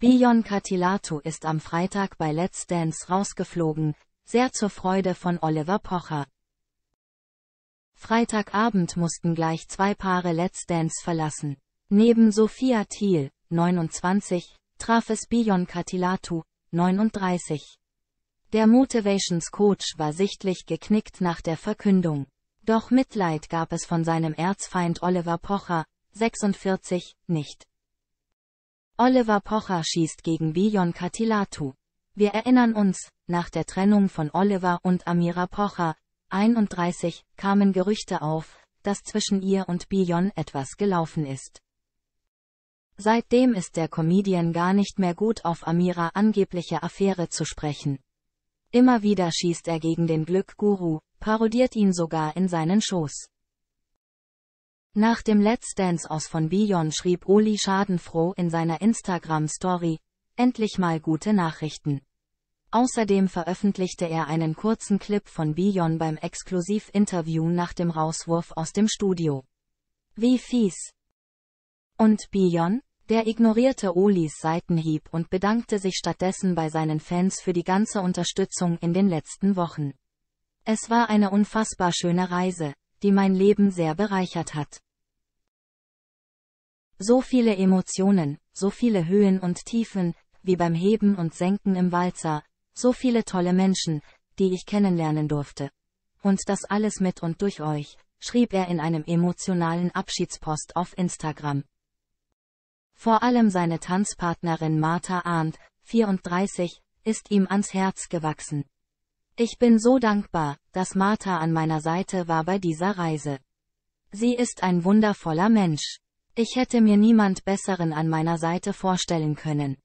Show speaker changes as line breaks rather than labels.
Bion Catilato ist am Freitag bei Let's Dance rausgeflogen, sehr zur Freude von Oliver Pocher. Freitagabend mussten gleich zwei Paare Let's Dance verlassen. Neben Sophia Thiel, 29, traf es Bion Catilatu, 39. Der Motivations Coach war sichtlich geknickt nach der Verkündung. Doch Mitleid gab es von seinem Erzfeind Oliver Pocher, 46, nicht. Oliver Pocher schießt gegen Bijon Katilatu. Wir erinnern uns, nach der Trennung von Oliver und Amira Pocher, 31, kamen Gerüchte auf, dass zwischen ihr und Bijon etwas gelaufen ist. Seitdem ist der Comedian gar nicht mehr gut auf Amira angebliche Affäre zu sprechen. Immer wieder schießt er gegen den Glückguru, parodiert ihn sogar in seinen Schoß. Nach dem Let's Dance aus von Bion schrieb Oli schadenfroh in seiner Instagram-Story, endlich mal gute Nachrichten. Außerdem veröffentlichte er einen kurzen Clip von Bion beim Exklusiv-Interview nach dem Rauswurf aus dem Studio. Wie fies! Und Bion? Der ignorierte Olis Seitenhieb und bedankte sich stattdessen bei seinen Fans für die ganze Unterstützung in den letzten Wochen. Es war eine unfassbar schöne Reise, die mein Leben sehr bereichert hat. So viele Emotionen, so viele Höhen und Tiefen, wie beim Heben und Senken im Walzer, so viele tolle Menschen, die ich kennenlernen durfte. Und das alles mit und durch euch, schrieb er in einem emotionalen Abschiedspost auf Instagram. Vor allem seine Tanzpartnerin Martha Arndt, 34, ist ihm ans Herz gewachsen. Ich bin so dankbar, dass Martha an meiner Seite war bei dieser Reise. Sie ist ein wundervoller Mensch. Ich hätte mir niemand Besseren an meiner Seite vorstellen können.